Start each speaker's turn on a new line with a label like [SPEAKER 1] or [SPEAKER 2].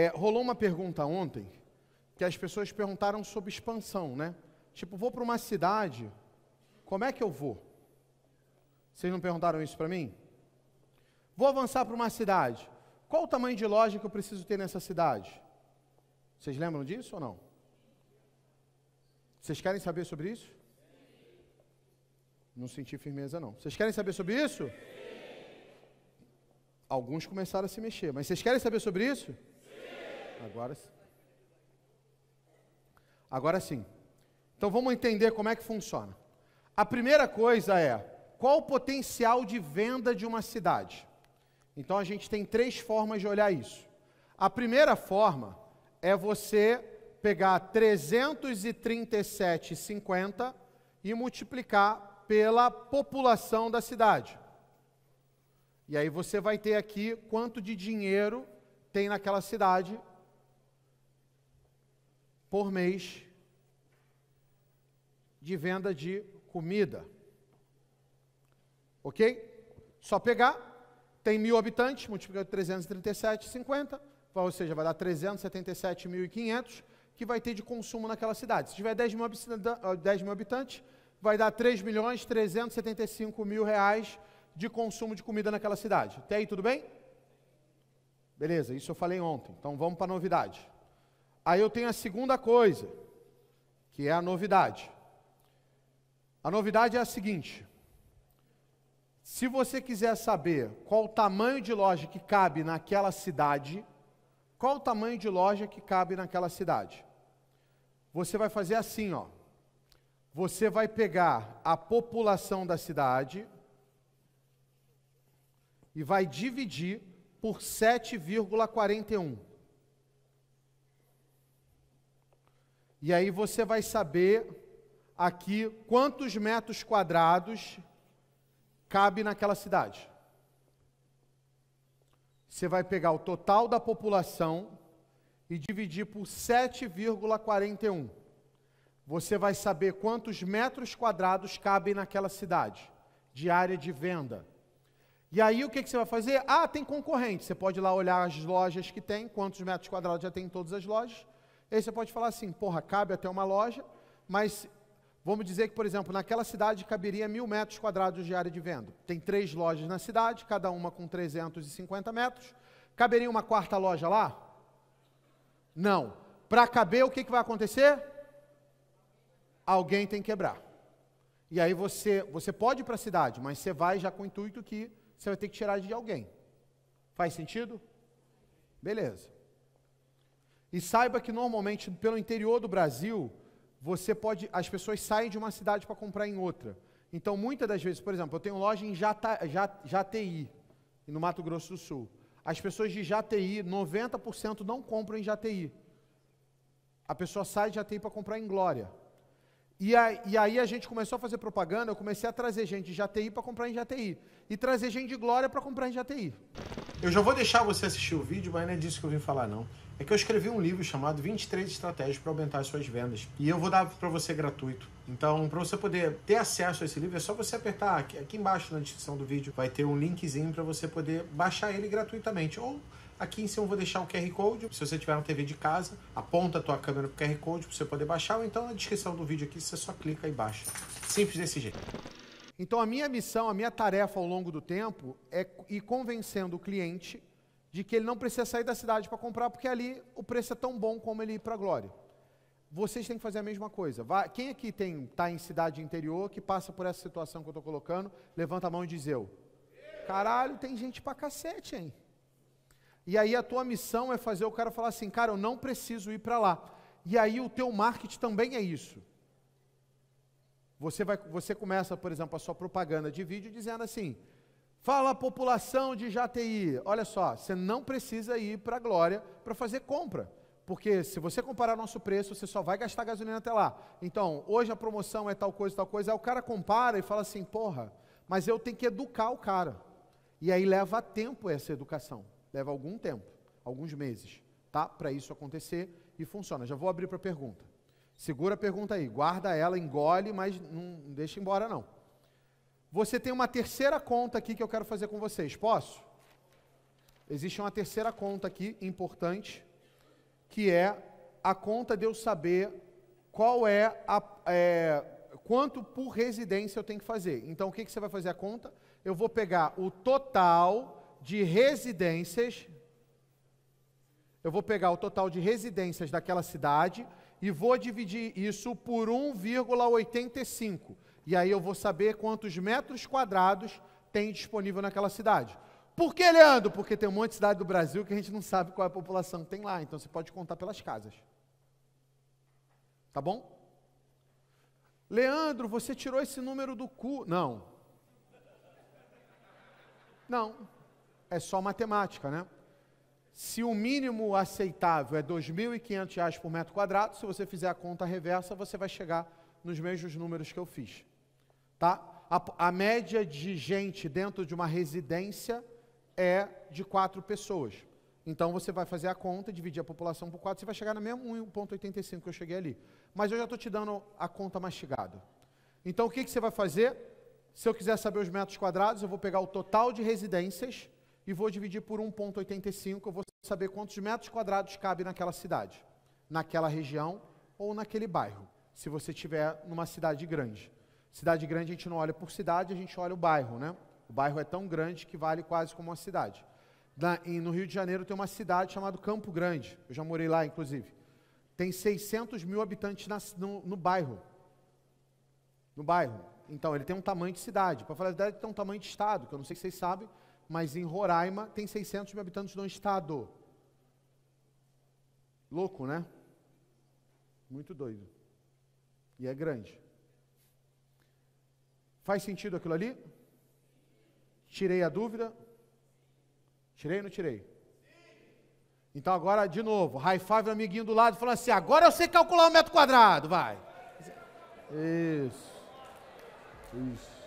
[SPEAKER 1] É, rolou uma pergunta ontem que as pessoas perguntaram sobre expansão, né? Tipo, vou para uma cidade, como é que eu vou? Vocês não perguntaram isso para mim? Vou avançar para uma cidade. Qual o tamanho de loja que eu preciso ter nessa cidade? Vocês lembram disso ou não? Vocês querem saber sobre isso? Não senti firmeza, não. Vocês querem saber sobre isso? Alguns começaram a se mexer, mas vocês querem saber sobre isso? Agora sim. Agora sim. Então vamos entender como é que funciona. A primeira coisa é qual o potencial de venda de uma cidade. Então a gente tem três formas de olhar isso. A primeira forma é você pegar 337,50 e multiplicar pela população da cidade. E aí você vai ter aqui quanto de dinheiro tem naquela cidade por mês de venda de comida. Ok? Só pegar, tem mil habitantes, multiplicado por 337,50, então, ou seja, vai dar 377.500, que vai ter de consumo naquela cidade. Se tiver 10 mil, 10 mil habitantes, vai dar 3 milhões 375 mil reais de consumo de comida naquela cidade. Até aí, tudo bem? Beleza, isso eu falei ontem. Então vamos para a novidade. Aí eu tenho a segunda coisa, que é a novidade. A novidade é a seguinte: se você quiser saber qual o tamanho de loja que cabe naquela cidade, qual o tamanho de loja que cabe naquela cidade? Você vai fazer assim, ó. Você vai pegar a população da cidade e vai dividir por 7,41. E aí você vai saber aqui quantos metros quadrados cabe naquela cidade. Você vai pegar o total da população e dividir por 7,41. Você vai saber quantos metros quadrados cabem naquela cidade, de área de venda. E aí o que, que você vai fazer? Ah, tem concorrente. Você pode ir lá olhar as lojas que tem, quantos metros quadrados já tem em todas as lojas aí você pode falar assim, porra, cabe até uma loja, mas vamos dizer que, por exemplo, naquela cidade caberia mil metros quadrados de área de venda. Tem três lojas na cidade, cada uma com 350 metros. Caberia uma quarta loja lá? Não. Para caber, o que, que vai acontecer? Alguém tem que quebrar. E aí você, você pode ir para a cidade, mas você vai já com o intuito que você vai ter que tirar de alguém. Faz sentido? Beleza. E saiba que normalmente pelo interior do Brasil, você pode, as pessoas saem de uma cidade para comprar em outra. Então, muitas das vezes, por exemplo, eu tenho loja em Jata, Jateí, no Mato Grosso do Sul. As pessoas de Jati, 90% não compram em Jati. A pessoa sai de Jati para comprar em Glória. E, a, e, aí a gente começou a fazer propaganda, eu comecei a trazer gente de Jati para comprar em Jati E trazer gente de Glória para comprar em Jati. Eu já vou deixar você assistir o vídeo, mas não é disso que eu vim falar, não. É que eu escrevi um livro chamado 23 Estratégias para Aumentar Suas Vendas. E eu vou dar para você gratuito. Então, para você poder ter acesso a esse livro, é só você apertar aqui, aqui embaixo na descrição do vídeo. Vai ter um linkzinho para você poder baixar ele gratuitamente. Ou Aqui em cima eu vou deixar um QR Code. Se você tiver uma TV de casa, aponta a tua câmera o QR Code para você poder baixar, ou então na descrição do vídeo aqui você só clica e baixa. Simples desse jeito. Então, a minha missão, a minha tarefa ao longo do tempo é ir convencendo o cliente de que ele não precisa sair da cidade para comprar, porque ali o preço é tão bom como ele ir para a glória. Vocês têm que fazer a mesma coisa. Vai, quem aqui está em cidade interior que passa por essa situação que eu estou colocando, levanta a mão e diz eu. Caralho, tem gente para cacete, hein? E aí a tua missão é fazer o cara falar assim, cara, eu não preciso ir para lá. E aí o teu marketing também é isso. Você, vai, você começa, por exemplo, a sua propaganda de vídeo dizendo assim: fala população de Jati, Olha só, você não precisa ir para a glória para fazer compra. Porque se você comparar nosso preço, você só vai gastar gasolina até lá. Então, hoje a promoção é tal coisa, tal coisa. Aí o cara compara e fala assim: porra, mas eu tenho que educar o cara. E aí leva tempo essa educação. Leva algum tempo, alguns meses, tá? Para isso acontecer e funciona. Já vou abrir para pergunta. Segura a pergunta aí, guarda ela, engole, mas não deixa embora não. Você tem uma terceira conta aqui que eu quero fazer com vocês, posso? Existe uma terceira conta aqui importante, que é a conta de eu saber qual é a é, quanto por residência eu tenho que fazer. Então o que, que você vai fazer a conta? Eu vou pegar o total de residências. Eu vou pegar o total de residências daquela cidade e vou dividir isso por 1,85. E aí eu vou saber quantos metros quadrados tem disponível naquela cidade. Por que, Leandro? Porque tem um monte de cidade do Brasil que a gente não sabe qual é a população que tem lá. Então você pode contar pelas casas. Tá bom? Leandro, você tirou esse número do cu. Não. Não. É só matemática, né? Se o mínimo aceitável é R$ 2.500 por metro quadrado, se você fizer a conta reversa, você vai chegar nos mesmos números que eu fiz. Tá? A, a média de gente dentro de uma residência é de quatro pessoas. Então você vai fazer a conta, dividir a população por quatro, você vai chegar no mesmo 1,85 que eu cheguei ali. Mas eu já estou te dando a conta mastigada. Então o que, que você vai fazer? Se eu quiser saber os metros quadrados, eu vou pegar o total de residências e vou dividir por 1,85, eu vou saber quantos metros quadrados cabe naquela cidade, naquela região ou naquele bairro, se você estiver numa cidade grande. Cidade grande a gente não olha por cidade, a gente olha o bairro, né? O bairro é tão grande que vale quase como uma cidade. Na, no Rio de Janeiro tem uma cidade chamada Campo Grande, eu já morei lá, inclusive. Tem 600 mil habitantes na, no, no bairro. No bairro. Então, ele tem um tamanho de cidade. Para falar a verdade, tem um tamanho de estado, que eu não sei se vocês sabem, mas em Roraima tem 600 mil habitantes no estado. Louco, né? Muito doido. E é grande. Faz sentido aquilo ali? Tirei a dúvida? Tirei ou não tirei? Então agora, de novo, high five amiguinho do lado, falando assim, agora eu sei calcular o um metro quadrado, vai. Isso. Isso.